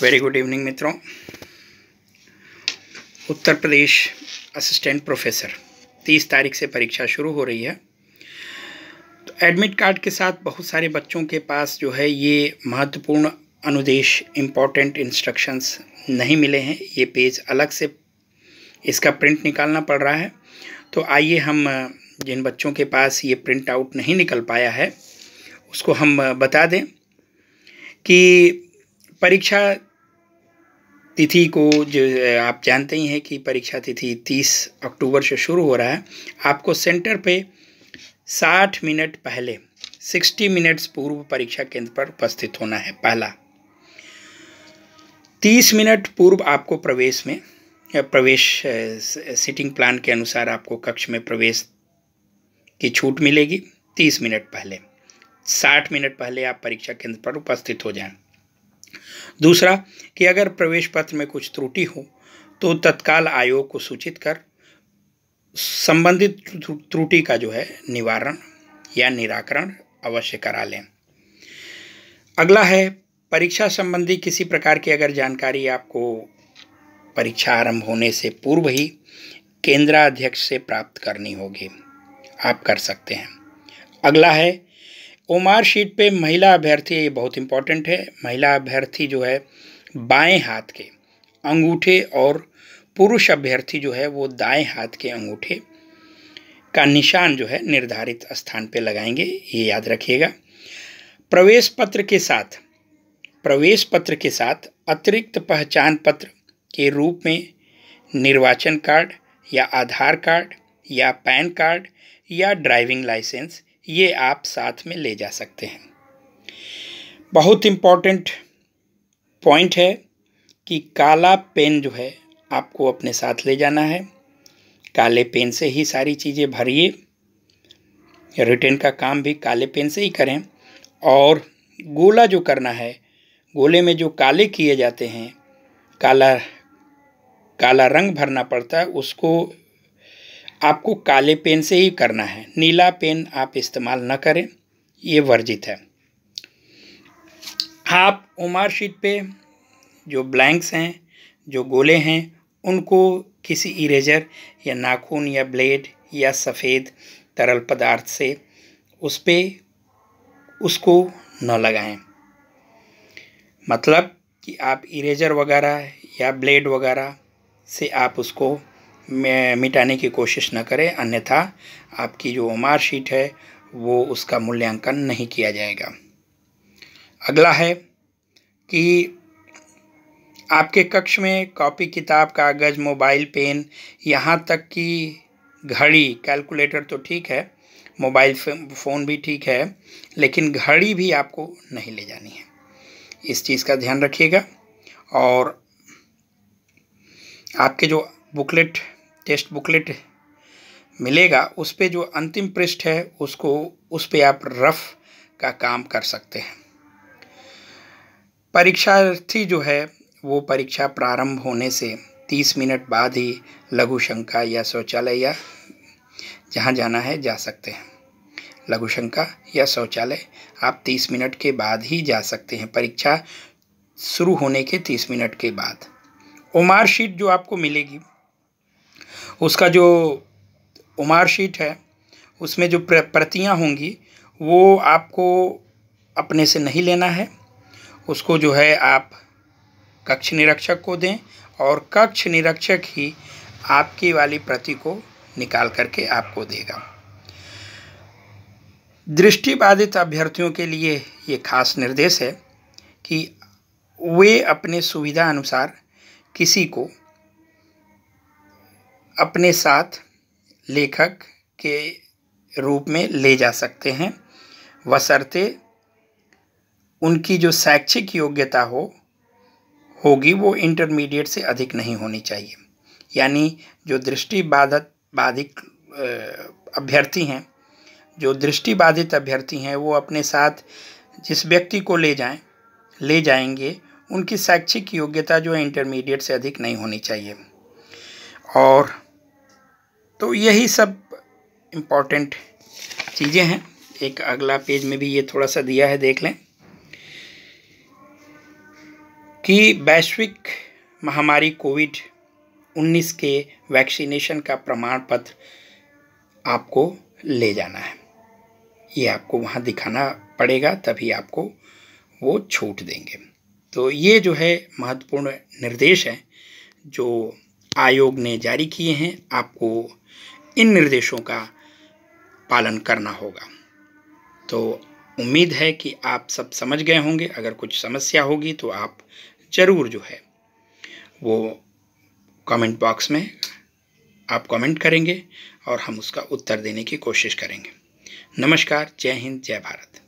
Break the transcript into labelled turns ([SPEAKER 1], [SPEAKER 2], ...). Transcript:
[SPEAKER 1] very good evening मित्रों उत्तर प्रदेश assistant professor तीस तारीख से परीक्षा शुरू हो रही है तो एडमिट कार्ड के साथ बहुत सारे बच्चों के पास जो है ये महत्वपूर्ण अनुदेश इम्पॉर्टेंट इंस्ट्रक्शंस नहीं मिले हैं ये पेज अलग से इसका प्रिंट निकालना पड़ रहा है तो आइए हम जिन बच्चों के पास ये प्रिंट आउट नहीं निकल पाया है उसको हम बता दें कि परीक्षा तिथि को जो आप जानते ही हैं कि परीक्षा तिथि 30 अक्टूबर से शुरू हो रहा है आपको सेंटर पे 60 मिनट पहले 60 मिनट्स पूर्व परीक्षा केंद्र पर उपस्थित होना है पहला 30 मिनट पूर्व आपको प्रवेश में प्रवेश सिटिंग प्लान के अनुसार आपको कक्ष में प्रवेश की छूट मिलेगी 30 मिनट पहले 60 मिनट पहले आप परीक्षा केंद्र पर उपस्थित हो जाएं दूसरा कि अगर प्रवेश पत्र में कुछ त्रुटि हो तो तत्काल आयोग को सूचित कर संबंधित त्रुटि का जो है निवारण या निराकरण अवश्य करा लें अगला है परीक्षा संबंधी किसी प्रकार की अगर जानकारी आपको परीक्षा आरंभ होने से पूर्व ही केंद्राध्यक्ष से प्राप्त करनी होगी आप कर सकते हैं अगला है ओमार शीट पे महिला अभ्यर्थी ये बहुत इम्पॉर्टेंट है महिला अभ्यर्थी जो है बाएं हाथ के अंगूठे और पुरुष अभ्यर्थी जो है वो दाएं हाथ के अंगूठे का निशान जो है निर्धारित स्थान पे लगाएंगे ये याद रखिएगा प्रवेश पत्र के साथ प्रवेश पत्र के साथ अतिरिक्त पहचान पत्र के रूप में निर्वाचन कार्ड या आधार कार्ड या पैन कार्ड या ड्राइविंग लाइसेंस ये आप साथ में ले जा सकते हैं बहुत इम्पॉर्टेंट पॉइंट है कि काला पेन जो है आपको अपने साथ ले जाना है काले पेन से ही सारी चीज़ें भरिए रिटर्न का काम भी काले पेन से ही करें और गोला जो करना है गोले में जो काले किए जाते हैं काला काला रंग भरना पड़ता है उसको आपको काले पेन से ही करना है नीला पेन आप इस्तेमाल न करें ये वर्जित है आप उमार शीट पे जो ब्लैंक्स हैं जो गोले हैं उनको किसी इरेजर या नाखून या ब्लेड या सफ़ेद तरल पदार्थ से उस पर उसको न लगाएं मतलब कि आप इरेजर वगैरह या ब्लेड वगैरह से आप उसको मिटाने की कोशिश न करें अन्यथा आपकी जो ओमार शीट है वो उसका मूल्यांकन नहीं किया जाएगा अगला है कि आपके कक्ष में कॉपी किताब कागज़ मोबाइल पेन यहाँ तक कि घड़ी कैलकुलेटर तो ठीक है मोबाइल फ़ोन भी ठीक है लेकिन घड़ी भी आपको नहीं ले जानी है इस चीज़ का ध्यान रखिएगा और आपके जो बुकलेट टेस्ट बुकलेट मिलेगा उस पर जो अंतिम पृष्ठ है उसको उस पर आप रफ का काम कर सकते हैं परीक्षार्थी जो है वो परीक्षा प्रारंभ होने से तीस मिनट बाद ही लघु शंका या शौचालय या जहाँ जाना है जा सकते हैं लघु शंका या शौचालय आप तीस मिनट के बाद ही जा सकते हैं परीक्षा शुरू होने के तीस मिनट के बाद ओमार शीट जो आपको मिलेगी उसका जो उमार शीट है उसमें जो प्रतियाँ होंगी वो आपको अपने से नहीं लेना है उसको जो है आप कक्ष निरीक्षक को दें और कक्ष निरीक्षक ही आपकी वाली प्रति को निकाल करके आपको देगा दृष्टिबाधित अभ्यर्थियों के लिए ये खास निर्देश है कि वे अपने सुविधा अनुसार किसी को अपने साथ लेखक के रूप में ले जा सकते हैं वसरते उनकी जो शैक्षिक योग्यता हो होगी वो इंटरमीडिएट से अधिक नहीं होनी चाहिए यानी जो दृष्टि बाधित बाधिक अभ्यर्थी हैं जो दृष्टि बाधित अभ्यर्थी हैं वो अपने साथ जिस व्यक्ति को ले जाएं ले जाएंगे उनकी शैक्षिक योग्यता जो है इंटरमीडिएट से अधिक नहीं होनी चाहिए और तो यही सब इम्पॉर्टेंट चीज़ें हैं एक अगला पेज में भी ये थोड़ा सा दिया है देख लें कि वैश्विक महामारी कोविड 19 के वैक्सीनेशन का प्रमाण पत्र आपको ले जाना है ये आपको वहाँ दिखाना पड़ेगा तभी आपको वो छूट देंगे तो ये जो है महत्वपूर्ण निर्देश हैं जो आयोग ने जारी किए हैं आपको इन निर्देशों का पालन करना होगा तो उम्मीद है कि आप सब समझ गए होंगे अगर कुछ समस्या होगी तो आप ज़रूर जो है वो कमेंट बॉक्स में आप कमेंट करेंगे और हम उसका उत्तर देने की कोशिश करेंगे नमस्कार जय हिंद जय भारत